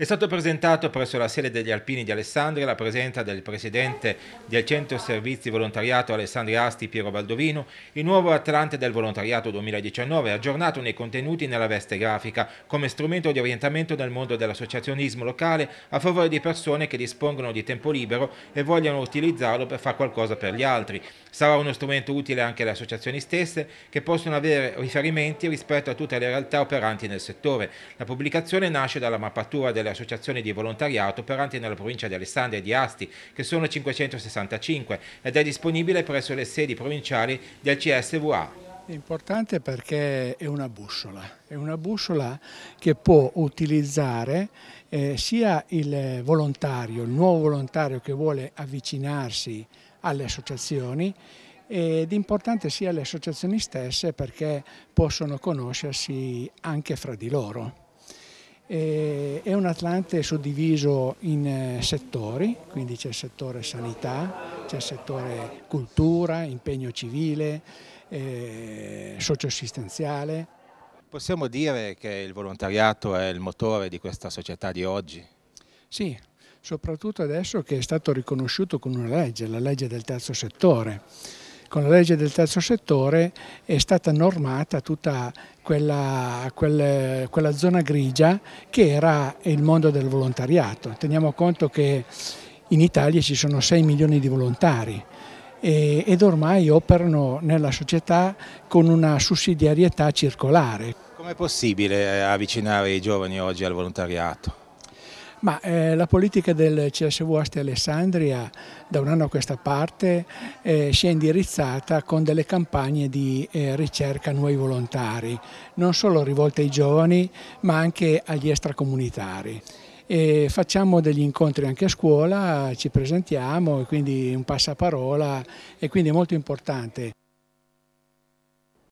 È stato presentato presso la sede degli Alpini di Alessandria la presenza del presidente del Centro Servizi Volontariato Alessandria Asti Piero Baldovino, il nuovo Atlante del Volontariato 2019, aggiornato nei contenuti nella veste grafica, come strumento di orientamento nel mondo dell'associazionismo locale a favore di persone che dispongono di tempo libero e vogliono utilizzarlo per fare qualcosa per gli altri. Sarà uno strumento utile anche alle associazioni stesse che possono avere riferimenti rispetto a tutte le realtà operanti nel settore. La pubblicazione nasce dalla mappatura delle le associazioni di volontariato operanti nella provincia di Alessandria e di Asti, che sono 565, ed è disponibile presso le sedi provinciali del CSVA. È importante perché è una bussola, è una bussola che può utilizzare eh, sia il volontario, il nuovo volontario che vuole avvicinarsi alle associazioni ed è importante sia le associazioni stesse perché possono conoscersi anche fra di loro. Eh, è un Atlante suddiviso in eh, settori, quindi c'è il settore sanità, c'è il settore cultura, impegno civile, eh, socioassistenziale. Possiamo dire che il volontariato è il motore di questa società di oggi? Sì, soprattutto adesso che è stato riconosciuto con una legge, la legge del terzo settore con la legge del terzo settore è stata normata tutta quella, quel, quella zona grigia che era il mondo del volontariato. Teniamo conto che in Italia ci sono 6 milioni di volontari ed ormai operano nella società con una sussidiarietà circolare. Com'è possibile eh, avvicinare i giovani oggi al volontariato? Ma eh, la politica del CSV Asti Alessandria da un anno a questa parte eh, si è indirizzata con delle campagne di eh, ricerca nuovi volontari, non solo rivolte ai giovani ma anche agli extracomunitari. E facciamo degli incontri anche a scuola, ci presentiamo e quindi un passaparola e quindi è molto importante.